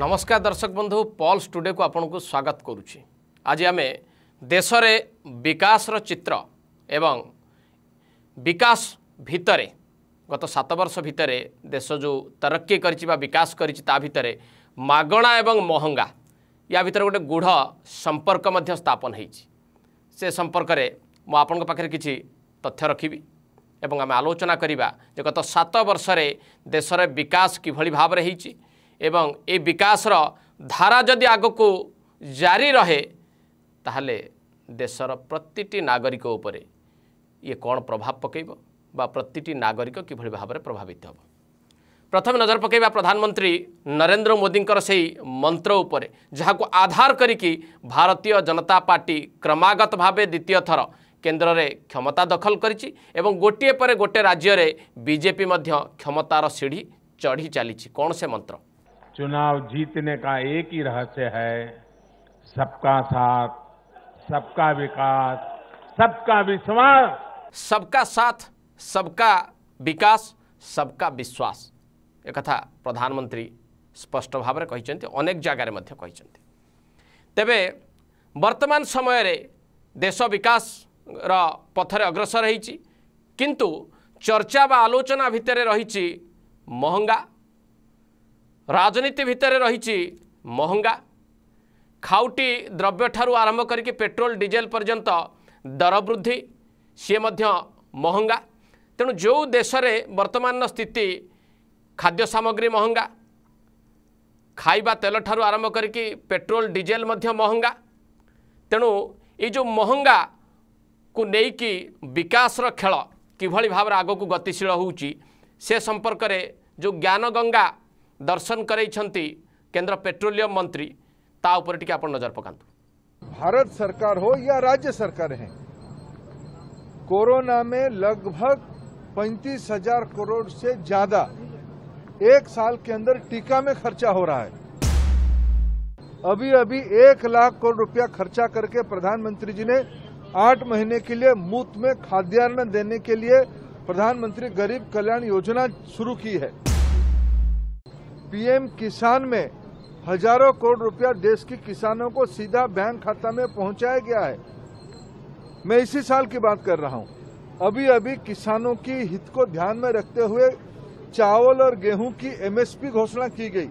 ନମସ୍କାର ଦର୍ଶକ ବନ୍ଧୁ ପଲ୍ ଷ୍ଟୁଡ଼ିଓକୁ ଆପଣଙ୍କୁ ସ୍ୱାଗତ କରୁଛି ଆଜି ଆମେ ଦେଶରେ ବିକାଶର ଚିତ୍ର ଏବଂ ବିକାଶ ଭିତରେ ଗତ ସାତ ବର୍ଷ ଭିତରେ ଦେଶ ଯେଉଁ ତରକ୍କି କରିଛି ବା ବିକାଶ କରିଛି ତା ଭିତରେ ମାଗଣା ଏବଂ ମହଙ୍ଗା ୟା ଭିତରେ ଗୋଟେ ଗୁଢ଼ ସମ୍ପର୍କ ମଧ୍ୟ ସ୍ଥାପନ ହୋଇଛି ସେ ସମ୍ପର୍କରେ ମୁଁ ଆପଣଙ୍କ ପାଖରେ କିଛି ତଥ୍ୟ ରଖିବି ଏବଂ ଆମେ ଆଲୋଚନା କରିବା ଯେ ଗତ ସାତ ବର୍ଷରେ ଦେଶରେ ବିକାଶ କିଭଳି ଭାବରେ ହୋଇଛି এবং এই বিকাশর ধারা যদি আগুকু জারি রহে তাহলে দেশর প্রতিটি নাগরিক উপরে ইয়ে কোণ প্রভাব পকাইব বা প্রতিটি নাগরিক কিভাবে ভাবে প্রভাবিত হব প্রথমে নজর পকাইবা প্রধানমন্ত্রী নরেন্দ্র মোদীঙ্কর সেই মন্ত্র উপরে যাহাকু আধার করিকি ভারতীয় জনতা পার্টি ক্রমাগত ভাবে দ্বিতীয় থর কেন্দ্রে ক্ষমতা দখল করেছি এবং গোটিয়ে পরে গোটে রাজ্যের বিজেপি মধ্য ক্ষমতার সিঁড়ি চড়ি চালিছি কোণ সে মন্ত্র चुनाव जीतने का एक ही रहस्य है सबका साथ सबका विकास सबका विश्वास सबका साथ सबका विकास सबका विश्वास एक प्रधानमंत्री स्पष्ट भाव अनेक जगार तेबे वर्तमान समय रे देश विकास पथरे अग्रसर किंतु चर्चा व आलोचना भितर रही महंगा ରାଜନୀତି ଭିତରେ ରହିଛି ମହଙ୍ଗା ଖାଉଟି ଦ୍ରବ୍ୟଠାରୁ ଆରମ୍ଭ କରିକି ପେଟ୍ରୋଲ ଡିଜେଲ ପର୍ଯ୍ୟନ୍ତ ଦର ବୃଦ୍ଧି ସିଏ ମଧ୍ୟ ମହଙ୍ଗା ତେଣୁ ଯେଉଁ ଦେଶରେ ବର୍ତ୍ତମାନର ସ୍ଥିତି ଖାଦ୍ୟ ସାମଗ୍ରୀ ମହଙ୍ଗା ଖାଇବା ତେଲଠାରୁ ଆରମ୍ଭ କରିକି ପେଟ୍ରୋଲ ଡିଜେଲ ମଧ୍ୟ ମହଙ୍ଗା ତେଣୁ ଏଇ ଯେଉଁ ମହଙ୍ଗାକୁ ନେଇକି ବିକାଶର ଖେଳ କିଭଳି ଭାବରେ ଆଗକୁ ଗତିଶୀଳ ହେଉଛି ସେ ସମ୍ପର୍କରେ ଯେଉଁ ଜ୍ଞାନଗଙ୍ଗା दर्शन कराई केन्द्र पेट्रोलियम मंत्री ताऊपर ଉପରେ नजर ଆପଣ भारत सरकार हो या राज्य सरकार है कोरोना में लगभग पैंतीस हजार करोड़ से ज्यादा एक साल के अंदर टीका में खर्चा हो रहा है अभी अभी एक लाख करोड़ रुपया खर्चा करके प्रधानमंत्री जी ने आठ महीने के लिए मुफ्त में खाद्यान्न देने के लिए प्रधानमंत्री गरीब कल्याण योजना शुरू की है पीएम किसान में हजारों करोड़ रुपया देश के किसानों को सीधा बैंक खाता में पहुंचाया गया है मैं इसी साल की बात कर रहा हूं अभी अभी किसानों की हित को ध्यान में रखते हुए चावल और गेहूं की एमएसपी घोषणा की गई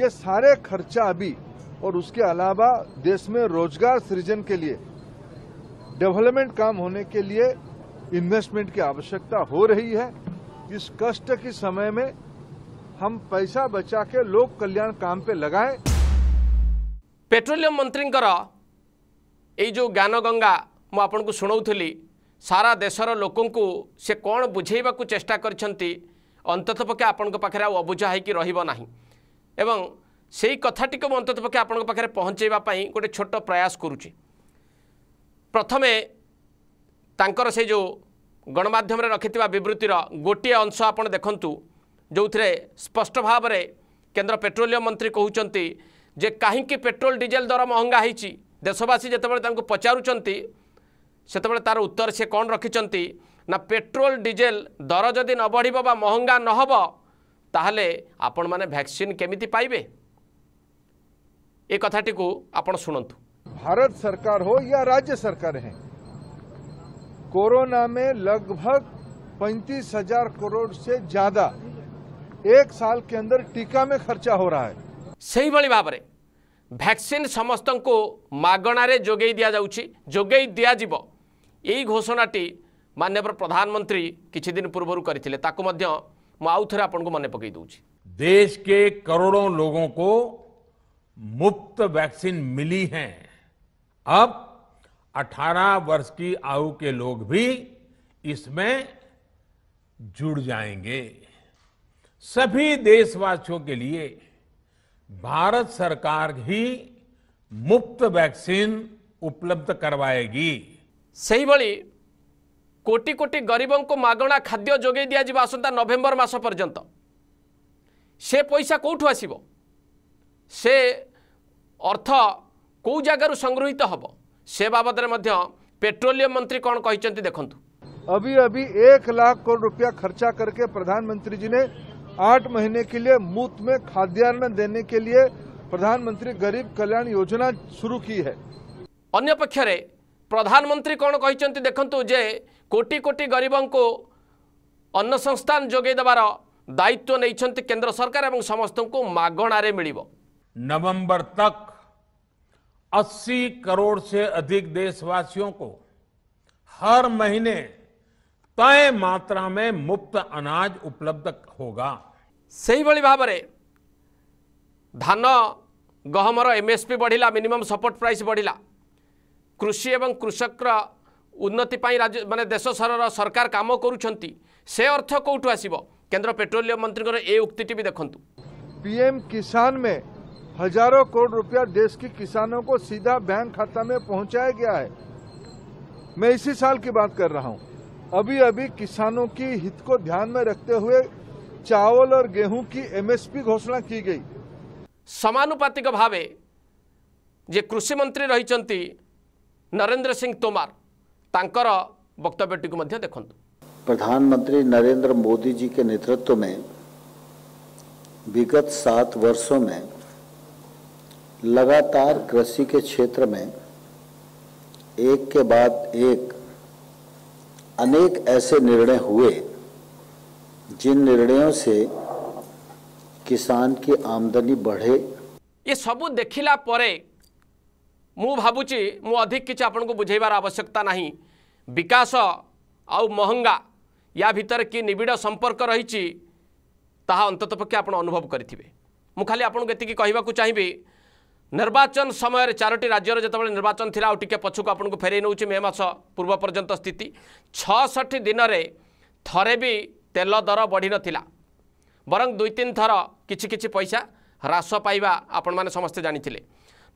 ये सारे खर्चा अभी और उसके अलावा देश में रोजगार सृजन के लिए डेवलपमेंट काम होने के लिए इन्वेस्टमेंट की आवश्यकता हो रही है इस कष्ट के समय में हम पैसा बचा के लोक कल्याण काम पे लगाए पेट्रोलियम मंत्री ये जो गंगा मुझे शुणी सारा देशर लोक से कौन बुझेवाक चेष्टा कर अंतत पक्षे आपण अबुझा हो रहा एवं से कथाटी को अंतत पक्षे आपण पहुँचवाई गोटे छोट प्रयास करुच्ची प्रथमे ତାଙ୍କର जो ଯେଉଁ ଗଣମାଧ୍ୟମରେ ରଖିଥିବା गोटे अंश आप ଆପଣ जो थे स्पष्ट भाव केन्द्र पेट्रोलियम मंत्री कहते जे कहीं पेट्रोल डीजेल दर महंगा होती देशवासी जो पचारत तार उत्तर से कौन रखिंट ना पेट्रोल डीजेल दर जदि न बढ़ महंगा न हो आपण मैंने भैक्सीन केमी पाइबे ये कथाटी को आपत शुणु भारत सरकार हो या राज्य सरकार है कोरोना में लगभग पैंतीस हजार करोड़ से ज्यादा एक साल के अंदर टीका में खर्चा हो रहा है सही भाई भाव में भैक्सीन समस्त को मगणारे जोगे दि जाऊँगी जोगे यही घोषणाटी मानव प्रधानमंत्री किसी दिन पूर्व करते मन पकई दूँ देश के करोड़ों लोगों को मुफ्त वैक्सीन मिली है अब 18 वर्ष की आयु के लोग भी इसमें जुड़ जाएंगे सभी देशवासियों के लिए भारत सरकार ही मुफ्त वैक्सीन उपलब्ध करवाएगी सही भाई कोटि कोटि गरीबों को मगणा खाद्य जोगे दिया जाए आसंता नवेम्बर मस पर्यंत से पैसा कौठ आसब अर्थ कौ जगार संगृहित हे से बाबद पेट्रोलियम मंत्री कौन कहते देखु अभी अभी एक लाख करोड़ रुपया खर्चा करके प्रधानमंत्री जी ने आठ महीने के लिए मुफ्त में खाद्यान्न देने के लिए प्रधानमंत्री गरीब कल्याण योजना शुरू की है अन्य पक्षर प्रधानमंत्री कौन कहते देखु जे कोटि कोटि गरीब को अन्न संस्थान जोगेदार दायित्व नहीं केंद्र सरकार एवं समस्त को मगणार मिल नवंबर तक 80 करोड़ से अधिक देशवासियों को हर महीने तय मात्रा में मुफ्त अनाज उपलब्ध होगा से भाव धान गहमर एमएसपी बढ़ला मिनिमम सपोर्ट प्राइस बढ़ला कृषि एवं कृषक उन्नति राज्य मानते देश सरकार कम करर्थ कौटू आसब केन्द्र पेट्रोलियम मंत्री ए उक्ति भी देखु पीएम किसान में हजारों करोड़ रुपया देश की किसानों को सीधा बैंक खाता में पहुंचाया गया है मैं इसी साल की बात कर रहा हूं अभी अभी किसानों की हित को ध्यान में रखते हुए चावल और गेहूं की एमएसपी घोषणा की गई समानुपातिक भावे जे कृषि मंत्री रही नरेंद्र सिंह तोमर तांकर वक्तव्यटी को देखु प्रधानमंत्री नरेंद्र मोदी जी के नेतृत्व में विगत सात वर्षों में लगातार कृषि के क्षेत्र में एक के बाद एक अनेक ऐसे निर्णय हुए जिन निर्णयों से किसान की आमदनी बढ़े ये सब देखला मु भावुची मु अधिक किसी आपन को बुझेबार आवश्यकता नहीं विकास आउ महंगा या भितर कि निबिड़ संपर्क रही अंत पक्षे आप अनुभव करेंगे मुझे आपको ये कहवाक चाहिए ନିର୍ବାଚନ ସମୟରେ ଚାରୋଟି ରାଜ୍ୟରେ ଯେତେବେଳେ ନିର୍ବାଚନ ଥିଲା ଆଉ ଟିକିଏ ପଛକୁ ଆପଣଙ୍କୁ ଫେରେଇ ନେଉଛି ମେ ମାସ ପୂର୍ବ ପର୍ଯ୍ୟନ୍ତ ସ୍ଥିତି ଛଅଷଠି ଦିନରେ ଥରେ ବି ତେଲ ଦର ବଢ଼ିନଥିଲା ବରଂ ଦୁଇ ତିନି ଥର କିଛି କିଛି ପଇସା ହ୍ରାସ ପାଇବା ଆପଣମାନେ ସମସ୍ତେ ଜାଣିଥିଲେ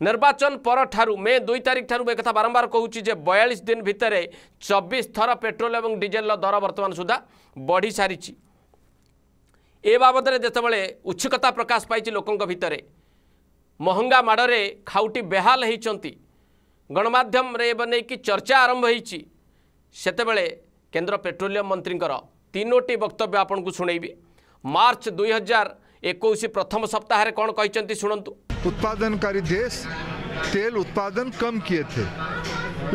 ନିର୍ବାଚନ ପରଠାରୁ ମେ ଦୁଇ ତାରିଖ ଠାରୁ ମୁଁ ଏକଥା ବାରମ୍ବାର କହୁଛି ଯେ ବୟାଳିଶ ଦିନ ଭିତରେ ଚବିଶ ଥର ପେଟ୍ରୋଲ ଏବଂ ଡିଜେଲର ଦର ବର୍ତ୍ତମାନ ସୁଦ୍ଧା ବଢ଼ିସାରିଛି ଏ ବାବଦରେ ଯେତେବେଳେ ଉତ୍ସୁକତା ପ୍ରକାଶ ପାଇଛି ଲୋକଙ୍କ ଭିତରେ महंगा माड़े खाउटी बेहाल होती गणमाध्यम कि चर्चा आरंभ होते बड़े केन्द्र पेट्रोलियम मंत्री तीनोटी वक्तव्य आपन को शुणी मार्च दुई हजार एक प्रथम सप्ताह कौन कही शुणु उत्पादन कारी देश तेल उत्पादन कम किए थे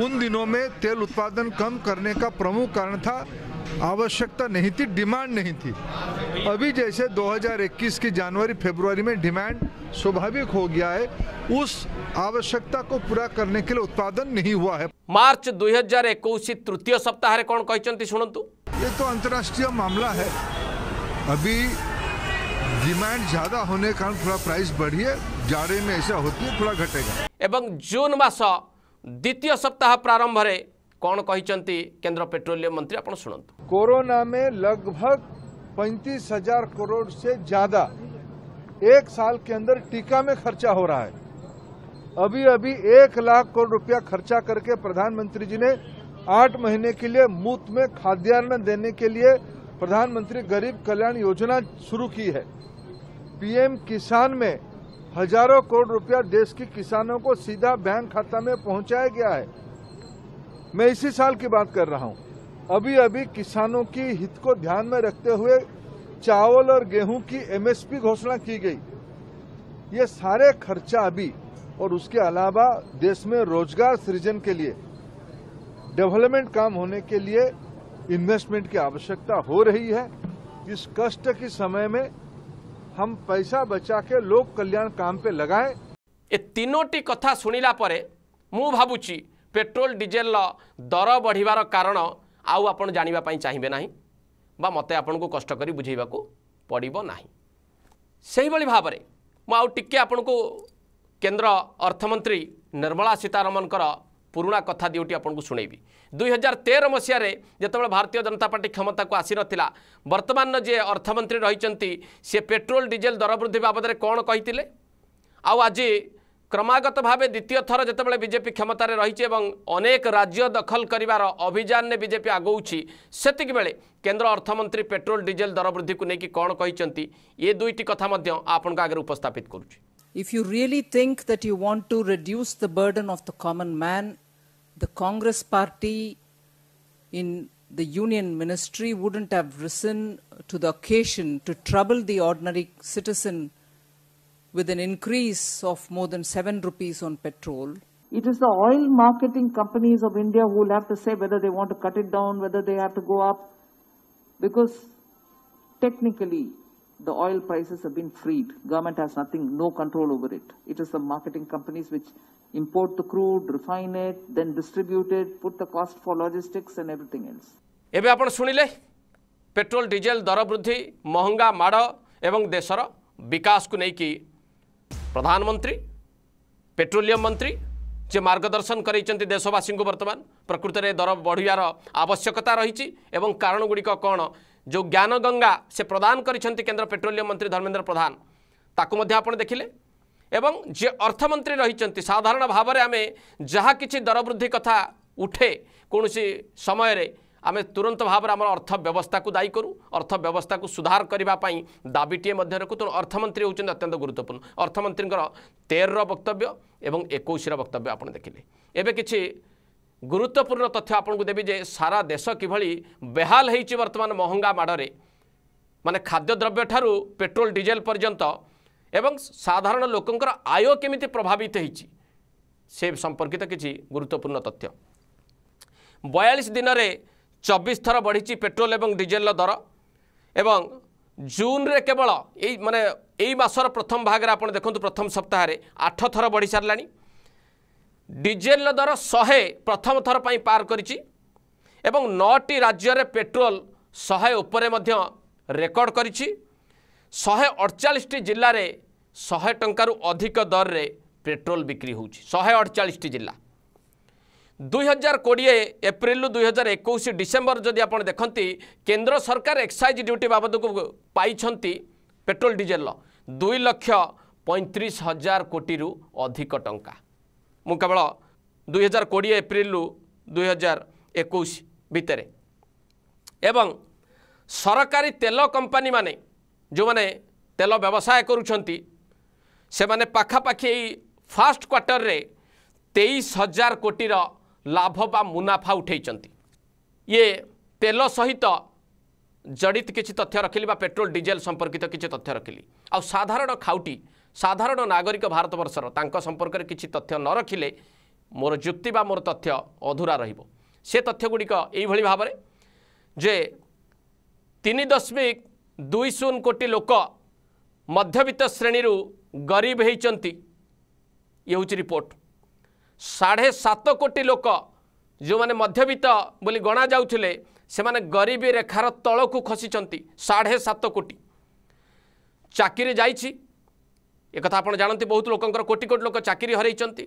उन दिनों में तेल उत्पादन कम करने का प्रमुख कारण था आवश्यकता नहीं थी डिमांड नहीं थी अभी जैसे 2021 की जनवरी फरवरी में डिमांड स्वाभाविक हो गया है उस आवश्यकता को पूरा करने के लिए उत्पादन नहीं हुआ है मार्च दो हजार तृतीय सप्ताह कौन कहते सुनतु ये तो अंतर्राष्ट्रीय मामला है अभी डिमांड ज्यादा होने के कारण थोड़ा प्राइस बढ़ी है जाड़े में ऐसा होती है थोड़ा घटेगा एवं जून मास द्वितीय सप्ताह प्रारंभ में कौन कही केंद्र पेट्रोलियम मंत्री आप शुणु कोरोना में लगभग पैंतीस हजार करोड़ से ज्यादा एक साल के अंदर टीका में खर्चा हो रहा है अभी अभी एक लाख करोड़ रुपया खर्चा करके प्रधानमंत्री जी ने आठ महीने के लिए मुफ्त में खाद्यान्न देने के लिए प्रधानमंत्री गरीब कल्याण योजना शुरू की है पीएम किसान में हजारों करोड़ रुपया देश के किसानों को सीधा बैंक खाता में पहुंचाया गया है मैं इसी साल की बात कर रहा हूं अभी अभी किसानों की हित को ध्यान में रखते हुए चावल और गेहूं की एमएसपी घोषणा की गई ये सारे खर्चा अभी और उसके अलावा देश में रोजगार सृजन के लिए डेवलपमेंट काम होने के लिए इन्वेस्टमेंट की आवश्यकता हो रही है इस कष्ट के समय में हम पैसा बचा के लोक कल्याण काम पे लगाएं। ए तीनोटी कथा सुनिला पर मु भावुची ପେଟ୍ରୋଲ ଡିଜେଲର ଦର ବଢ଼ିବାର କାରଣ ଆଉ ଆପଣ ଜାଣିବା ପାଇଁ ଚାହିଁବେ ନାହିଁ ବା ମୋତେ ଆପଣଙ୍କୁ କଷ୍ଟ କରି ବୁଝାଇବାକୁ ପଡ଼ିବ ନାହିଁ ସେହିଭଳି ଭାବରେ ମୁଁ ଆଉ ଟିକିଏ ଆପଣଙ୍କୁ କେନ୍ଦ୍ର ଅର୍ଥମନ୍ତ୍ରୀ ନିର୍ମଳା ସୀତାରମଣଙ୍କର ପୁରୁଣା କଥା ଦିଓଟି ଆପଣଙ୍କୁ ଶୁଣେଇବି ଦୁଇ ହଜାର ତେର ମସିହାରେ ଯେତେବେଳେ ଭାରତୀୟ ଜନତା ପାର୍ଟି କ୍ଷମତାକୁ ଆସିନଥିଲା ବର୍ତ୍ତମାନର ଯିଏ ଅର୍ଥମନ୍ତ୍ରୀ ରହିଛନ୍ତି ସିଏ ପେଟ୍ରୋଲ ଡିଜେଲ ଦର ବୃଦ୍ଧି ବାବଦରେ କ'ଣ କହିଥିଲେ ଆଉ ଆଜି If you really think that you want to reduce the burden of the common man, the Congress party in the union ministry wouldn't have risen to the occasion to trouble the ordinary citizen with an increase of more than 7 rupees on petrol. It is the oil marketing companies of India who will have to say whether they want to cut it down, whether they have to go up, because technically the oil prices have been freed. Government has nothing, no control over it. It is the marketing companies which import the crude, refine it, then distribute it, put the cost for logistics and everything else. ଏବେ ଆପଣ ଶୁଣିଲେ petrol diesel ଦର ବୃଦ୍ଧି ମହଙ୍ଗା ମାଡ଼ ପ୍ରଧାନମନ୍ତ୍ରୀ petroleum ମନ୍ତ୍ରୀ ଯିଏ ମାର୍ଗଦର୍ଶନ କରାଇଛନ୍ତି ଦେଶବାସୀଙ୍କୁ ବର୍ତ୍ତମାନ ପ୍ରକୃତରେ ଦର ବଢ଼ିବାର ଆବଶ୍ୟକତା ରହିଛି ଏବଂ କାରଣଗୁଡ଼ିକ କ'ଣ ଯେଉଁ ଜ୍ଞାନଗଙ୍ଗା ସେ ପ୍ରଦାନ କରିଛନ୍ତି କେନ୍ଦ୍ର ପେଟ୍ରୋଲିୟମ୍ ମନ୍ତ୍ରୀ ଧର୍ମେନ୍ଦ୍ର ପ୍ରଧାନ ତାକୁ ମଧ୍ୟ ଆପଣ ଦେଖିଲେ ଏବଂ ଯିଏ ଅର୍ଥମନ୍ତ୍ରୀ ରହିଛନ୍ତି ସାଧାରଣ ଭାବରେ ଆମେ ଯାହା କିଛି ଦରବୃଦ୍ଧି କଥା ଉଠେ କୌଣସି ସମୟରେ ଆମେ ତୁରନ୍ତ ଭାବରେ ଆମର ଅର୍ଥବ୍ୟବସ୍ଥାକୁ ଦାୟୀ କରୁ ଅର୍ଥବ୍ୟବସ୍ଥାକୁ ସୁଧାର କରିବା ପାଇଁ ଦାବିଟିଏ ମଧ୍ୟ ରଖୁ ତେଣୁ ଅର୍ଥମନ୍ତ୍ରୀ ହେଉଛନ୍ତି ଅତ୍ୟନ୍ତ ଗୁରୁତ୍ୱପୂର୍ଣ୍ଣ ଅର୍ଥମନ୍ତ୍ରୀଙ୍କର ତେରର ବକ୍ତବ୍ୟ ଏବଂ ଏକୋଇଶର ବକ୍ତବ୍ୟ ଆପଣ ଦେଖିଲେ ଏବେ କିଛି ଗୁରୁତ୍ୱପୂର୍ଣ୍ଣ ତଥ୍ୟ ଆପଣଙ୍କୁ ଦେବି ଯେ ସାରା ଦେଶ କିଭଳି ବେହାଲ ହୋଇଛି ବର୍ତ୍ତମାନ ମହଙ୍ଗା ମାଡ଼ରେ ମାନେ ଖାଦ୍ୟଦ୍ରବ୍ୟ ଠାରୁ ପେଟ୍ରୋଲ ଡିଜେଲ ପର୍ଯ୍ୟନ୍ତ ଏବଂ ସାଧାରଣ ଲୋକଙ୍କର ଆୟ କେମିତି ପ୍ରଭାବିତ ହୋଇଛି ସେ ସମ୍ପର୍କିତ କିଛି ଗୁରୁତ୍ୱପୂର୍ଣ୍ଣ ତଥ୍ୟ ବୟାଳିଶ ଦିନରେ ଚବିଶ ଥର ବଢ଼ିଛି ପେଟ୍ରୋଲ ଏବଂ ଡିଜେଲର ଦର ଏବଂ ଜୁନରେ କେବଳ ଏଇ ମାନେ ଏଇ ମାସର ପ୍ରଥମ ଭାଗରେ ଆପଣ ଦେଖନ୍ତୁ ପ୍ରଥମ ସପ୍ତାହରେ ଆଠ ଥର ବଢ଼ିସାରିଲାଣି ଡିଜେଲର ଦର ଶହେ ପ୍ରଥମ ଥର ପାଇଁ ପାର କରିଛି ଏବଂ ନଅଟି ରାଜ୍ୟରେ ପେଟ୍ରୋଲ ଶହେ ଉପରେ ମଧ୍ୟ ରେକର୍ଡ କରିଛି ଶହେ ଅଠଚାଳିଶଟି ଜିଲ୍ଲାରେ ଶହେ ଟଙ୍କାରୁ ଅଧିକ ଦରରେ ପେଟ୍ରୋଲ ବିକ୍ରି ହେଉଛି ଶହେ ଅଠଚାଳିଶଟି ଜିଲ୍ଲା ଦୁଇହଜାର କୋଡ଼ିଏ ଏପ୍ରିଲରୁ ଦୁଇହଜାର ଏକୋଇଶ ଡିସେମ୍ବର ଯଦି ଆପଣ ଦେଖନ୍ତି କେନ୍ଦ୍ର ସରକାର ଏକ୍ସାଇଜ୍ ଡ୍ୟୁଟି ବାବଦକୁ ପାଇଛନ୍ତି ପେଟ୍ରୋଲ ଡିଜେଲର ଦୁଇ ଲକ୍ଷ ପଇଁତିରିଶ ହଜାର କୋଟିରୁ ଅଧିକ ଟଙ୍କା ମୁଁ କେବଳ ଦୁଇହଜାର କୋଡ଼ିଏ ଏପ୍ରିଲରୁ ଦୁଇହଜାର ଏକୋଇଶ ଭିତରେ ଏବଂ ସରକାରୀ ତେଲ କମ୍ପାନୀମାନେ ଯେଉଁମାନେ ତେଲ ବ୍ୟବସାୟ କରୁଛନ୍ତି ସେମାନେ ପାଖାପାଖି ଏଇ ଫାଷ୍ଟ କ୍ୱାର୍ଟରରେ ତେଇଶ ହଜାର କୋଟିର ଲାଭ ବା ମୁନାଫା ଉଠାଇଛନ୍ତି ଇଏ ତେଲ ସହିତ ଜଡ଼ିତ କିଛି ତଥ୍ୟ ରଖିଲି ବା ପେଟ୍ରୋଲ ଡିଜେଲ ସମ୍ପର୍କିତ କିଛି ତଥ୍ୟ ରଖିଲି ଆଉ ସାଧାରଣ ଖାଉଟି ସାଧାରଣ ନାଗରିକ ଭାରତବର୍ଷର ତାଙ୍କ ସମ୍ପର୍କରେ କିଛି ତଥ୍ୟ ନ ରଖିଲେ ମୋର ଯୁକ୍ତି ବା ମୋର ତଥ୍ୟ ଅଧୁରା ରହିବ ସେ ତଥ୍ୟଗୁଡ଼ିକ ଏଇଭଳି ଭାବରେ ଯେ ତିନି ଦଶମିକ ଦୁଇ ଶୂନ କୋଟି ଲୋକ ମଧ୍ୟବିତ୍ତ ଶ୍ରେଣୀରୁ ଗରିବ ହୋଇଛନ୍ତି ଇଏ ହେଉଛି ରିପୋର୍ଟ ସାଢ଼େ ସାତ କୋଟି ଲୋକ ଯେଉଁମାନେ ମଧ୍ୟବିତ୍ତ ବୋଲି ଗଣାଯାଉଥିଲେ ସେମାନେ ଗରିବୀ ରେଖାର ତଳକୁ ଖସିଛନ୍ତି ସାଢ଼େ ସାତ କୋଟି ଚାକିରି ଯାଇଛି ଏକଥା ଆପଣ ଜାଣନ୍ତି ବହୁତ ଲୋକଙ୍କର କୋଟି କୋଟି ଲୋକ ଚାକିରି ହରାଇଛନ୍ତି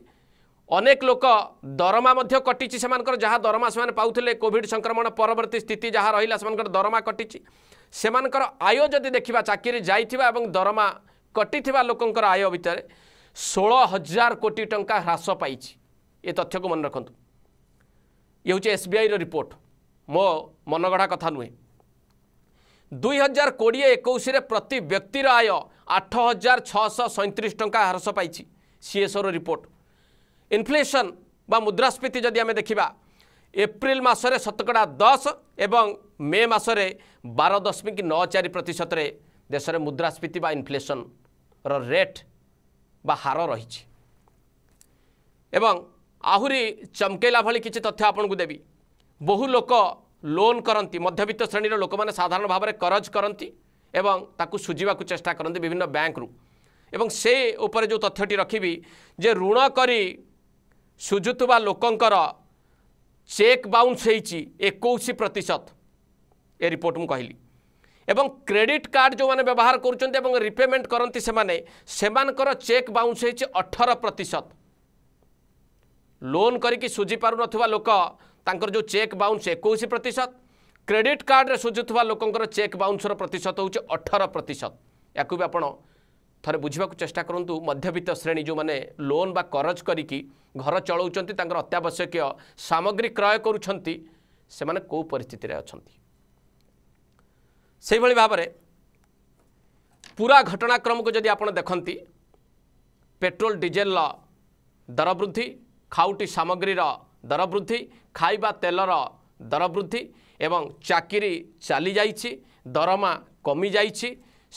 ଅନେକ ଲୋକ ଦରମା ମଧ୍ୟ କଟିଛି ସେମାନଙ୍କର ଯାହା ଦରମା ସେମାନେ ପାଉଥିଲେ କୋଭିଡ଼ ସଂକ୍ରମଣ ପରବର୍ତ୍ତୀ ସ୍ଥିତି ଯାହା ରହିଲା ସେମାନଙ୍କର ଦରମା କଟିଛି ସେମାନଙ୍କର ଆୟ ଯଦି ଦେଖିବା ଚାକିରି ଯାଇଥିବା ଏବଂ ଦରମା କଟିଥିବା ଲୋକଙ୍କର ଆୟ ଭିତରେ ଷୋହଳ ହଜାର କୋଟି ଟଙ୍କା ହ୍ରାସ ପାଇଛି ଏ ତଥ୍ୟକୁ ମନେ ରଖନ୍ତୁ ଇଏ ହେଉଛି ଏସ୍ବିଆଇର ରିପୋର୍ଟ ମୋ ମନଗଢ଼ା କଥା ନୁହେଁ ଦୁଇ ହଜାର କୋଡ଼ିଏ ଏକୋଇଶରେ ପ୍ରତି ବ୍ୟକ୍ତିର ଆୟ ଆଠ ହଜାର ଛଅଶହ ସଇଁତିରିଶ ଟଙ୍କା ହ୍ରାସ ପାଇଛି ସିଏସ୍ଓର ରିପୋର୍ଟ ଇନ୍ଫ୍ଲେସନ୍ ବା ମୁଦ୍ରାସ୍ଫୀତି ଯଦି ଆମେ ଦେଖିବା ଏପ୍ରିଲ ମାସରେ ଶତକଡ଼ା ଦଶ ଏବଂ ମେ ମାସରେ ବାର ଦଶମିକ ନଅ ଚାରି ପ୍ରତିଶତରେ ଦେଶରେ ମୁଦ୍ରାସ୍ଫୀତି ବା ଇନ୍ଫ୍ଲେସନ୍ର ରେଟ୍ ବା ହାର ରହିଛି ଏବଂ ଆହୁରି ଚମକେଇଲା ଭଳି କିଛି ତଥ୍ୟ ଆପଣଙ୍କୁ ଦେବି ବହୁ ଲୋକ ଲୋନ୍ କରନ୍ତି ମଧ୍ୟବିତ୍ତ ଶ୍ରେଣୀର ଲୋକମାନେ ସାଧାରଣ ଭାବରେ କରଜ କରନ୍ତି ଏବଂ ତାକୁ ସୁଝିବାକୁ ଚେଷ୍ଟା କରନ୍ତି ବିଭିନ୍ନ ବ୍ୟାଙ୍କରୁ ଏବଂ ସେ ଉପରେ ଯେଉଁ ତଥ୍ୟଟି ରଖିବି ଯେ ଋଣ କରି ସୁଝୁଥିବା ଲୋକଙ୍କର ଚେକ୍ ବାଉନ୍ସ ହେଇଛି ଏକୋଇଶ ପ୍ରତିଶତ ଏ ରିପୋର୍ଟ ମୁଁ କହିଲି এবং ক্রেডিট কার্ড যে ব্যবহার করছেন এবং রিপেমেন্ট করতে সে সেমানকর চেক বাউন্স হয়েছে অঠর প্রতিশত ଲୋନ୍ କରିକି ସୁଝି ପାରୁନଥିବା ଲୋକ ତାଙ୍କର ଯେଉଁ ଚେକ୍ ବାଉନ୍ସ ଏକୋଇଶ ପ୍ରତିଶତ କ୍ରେଡ଼ିଟ୍ କାର୍ଡ଼ରେ ସୁଝୁଥିବା ଲୋକଙ୍କର ଚେକ୍ ବାଉନ୍ସର ପ୍ରତିଶତ ହେଉଛି ଅଠର ପ୍ରତିଶତ ୟାକୁ ବି ଆପଣ ଥରେ ବୁଝିବାକୁ ଚେଷ୍ଟା କରନ୍ତୁ ମଧ୍ୟବିତ୍ତ ଶ୍ରେଣୀ ଯେଉଁମାନେ ଲୋନ୍ ବା କରଜ କରିକି ଘର ଚଳାଉଛନ୍ତି ତାଙ୍କର ଅତ୍ୟାବଶ୍ୟକୀୟ ସାମଗ୍ରୀ କ୍ରୟ କରୁଛନ୍ତି ସେମାନେ କେଉଁ ପରିସ୍ଥିତିରେ ଅଛନ୍ତି ସେହିଭଳି ଭାବରେ ପୁରା ଘଟଣାକ୍ରମକୁ ଯଦି ଆପଣ ଦେଖନ୍ତି ପେଟ୍ରୋଲ ଡିଜେଲର ଦର ବୃଦ୍ଧି ଖାଉଟି ସାମଗ୍ରୀର ଦର ବୃଦ୍ଧି ଖାଇବା ତେଲର ଦର ବୃଦ୍ଧି ଏବଂ ଚାକିରି ଚାଲିଯାଇଛି ଦରମା କମିଯାଇଛି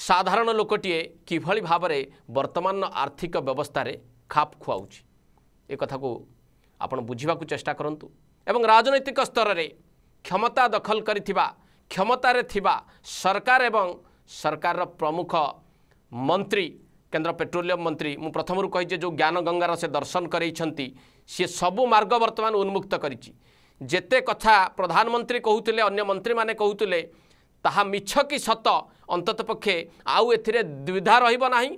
ସାଧାରଣ ଲୋକଟିଏ କିଭଳି ଭାବରେ ବର୍ତ୍ତମାନର ଆର୍ଥିକ ବ୍ୟବସ୍ଥାରେ ଖାପ ଖୁଆଉଛି ଏ କଥାକୁ ଆପଣ ବୁଝିବାକୁ ଚେଷ୍ଟା କରନ୍ତୁ ଏବଂ ରାଜନୈତିକ ସ୍ତରରେ କ୍ଷମତା ଦଖଲ କରିଥିବା କ୍ଷମତାରେ ଥିବା ସରକାର ଏବଂ ସରକାରର ପ୍ରମୁଖ ମନ୍ତ୍ରୀ କେନ୍ଦ୍ର ପେଟ୍ରୋଲିୟମ୍ ମନ୍ତ୍ରୀ ମୁଁ ପ୍ରଥମରୁ କହିଛି ଯେଉଁ ଜ୍ଞାନଗଙ୍ଗାର ସେ ଦର୍ଶନ କରାଇଛନ୍ତି ସିଏ ସବୁ ମାର୍ଗ ବର୍ତ୍ତମାନ ଉନ୍ମୁକ୍ତ କରିଛି ଯେତେ କଥା ପ୍ରଧାନମନ୍ତ୍ରୀ କହୁଥିଲେ ଅନ୍ୟ ମନ୍ତ୍ରୀମାନେ କହୁଥିଲେ ତାହା ମିଛ କି ସତ ଅନ୍ତତଃ ପକ୍ଷେ ଆଉ ଏଥିରେ ଦ୍ୱିଧା ରହିବ ନାହିଁ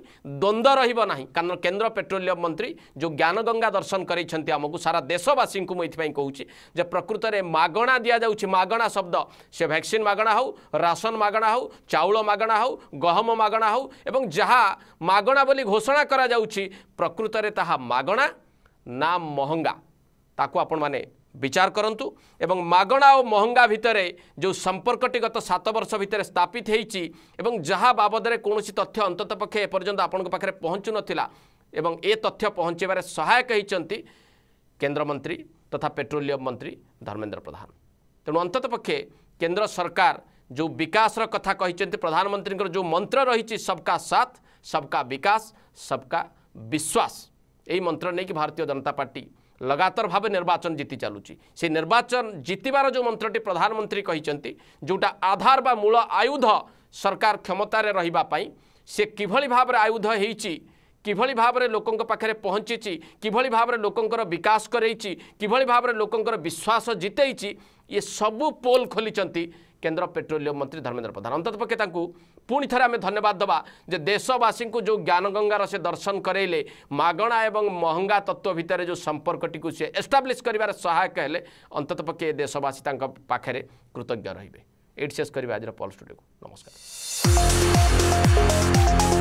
ଦ୍ୱନ୍ଦ୍ୱ ରହିବ ନାହିଁ କାରଣ କେନ୍ଦ୍ର ପେଟ୍ରୋଲିୟମ ମନ୍ତ୍ରୀ ଯେଉଁ ଜ୍ଞାନଗଙ୍ଗା ଦର୍ଶନ କରାଇଛନ୍ତି ଆମକୁ ସାରା ଦେଶବାସୀଙ୍କୁ ମୁଁ ଏଥିପାଇଁ କହୁଛି ଯେ ପ୍ରକୃତରେ ମାଗଣା ଦିଆଯାଉଛି ମାଗଣା ଶବ୍ଦ ସେ ଭ୍ୟାକ୍ସିନ୍ ମାଗଣା ହେଉ ରାସନ ମାଗଣା ହେଉ ଚାଉଳ ମାଗଣା ହେଉ ଗହମ ମାଗଣା ହେଉ ଏବଂ ଯାହା ମାଗଣା ବୋଲି ଘୋଷଣା କରାଯାଉଛି ପ୍ରକୃତରେ ତାହା ମାଗଣା ନା ମହଙ୍ଗା ତାକୁ ଆପଣମାନେ বিচার করতু এবং মাগণা ও মহঙ্গা ভিতরে যে সম্পর্কটি গত সাত বর্ষ ভিতরে স্থাপিত হয়েছি এবং যা বাবদরে কৌশি তথ্য অন্তত পক্ষে এপর্যন্ত আপনার পাখে পৌঁছু নথিলা এবং এ তথ্য পৌঁছাইবার সহায়ক হয়েছেন কেন্দ্রমন্ত্রী তথা পেট্রোলিয়ম মন্ত্রী ধর্মেন্দ্র প্রধান তেমন অন্তত পক্ষে কেন্দ্র সরকার যে বিকাশর কথা কিন্তু প্রধানমন্ত্রীর যে মন্ত্র রয়েছে সবকা সাথ সবকা বিকাশ সবকা বিশ্বাস এই মন্ত্র নেই ভারতীয় জনতা পার্টি ଲଗାତର ଭାବେ ନିର୍ବାଚନ ଜିତି ଚାଲୁଛି ସେ ନିର୍ବାଚନ ଜିତିବାର ଯେଉଁ ମନ୍ତ୍ରଟି ପ୍ରଧାନମନ୍ତ୍ରୀ କହିଛନ୍ତି ଯେଉଁଟା ଆଧାର ବା ମୂଳ ଆୟୁଧ ସରକାର କ୍ଷମତାରେ ରହିବା ପାଇଁ ସେ କିଭଳି ଭାବରେ ଆୟୁଧ ହେଇଛି କିଭଳି ଭାବରେ ଲୋକଙ୍କ ପାଖରେ ପହଞ୍ଚିଛି କିଭଳି ଭାବରେ ଲୋକଙ୍କର ବିକାଶ କରେଇଛି କିଭଳି ଭାବରେ ଲୋକଙ୍କର ବିଶ୍ୱାସ ଜିତେଇଛି ଇଏ ସବୁ ପୋଲ୍ ଖୋଲିଛନ୍ତି କେନ୍ଦ୍ର ପେଟ୍ରୋଲିୟମ ମନ୍ତ୍ରୀ ଧର୍ମେନ୍ଦ୍ର ପ୍ରଧାନ ଅନ୍ତତପକ୍ଷେ ତାଙ୍କୁ ପୁଣି ଥରେ ଆମେ ଧନ୍ୟବାଦ ଦେବା ଯେ ଦେଶବାସୀଙ୍କୁ ଯେଉଁ ଜ୍ଞାନଗଙ୍ଗାର ସେ ଦର୍ଶନ କରେଇଲେ ମାଗଣା ଏବଂ ମହଙ୍ଗା ତତ୍ତ୍ୱ ଭିତରେ ଯେଉଁ ସମ୍ପର୍କଟିକୁ ସେ ଏଷ୍ଟାବ୍ଲିଶ୍ କରିବାରେ ସହାୟକ ହେଲେ ଅନ୍ତତପକ୍ଷେ ଏ ଦେଶବାସୀ ତାଙ୍କ ପାଖରେ କୃତଜ୍ଞ ରହିବେ ଏଇଠି ଶେଷ କରିବା ଆଜିର ପଲ୍ ଷ୍ଟୁଡ଼ିଓକୁ ନମସ୍କାର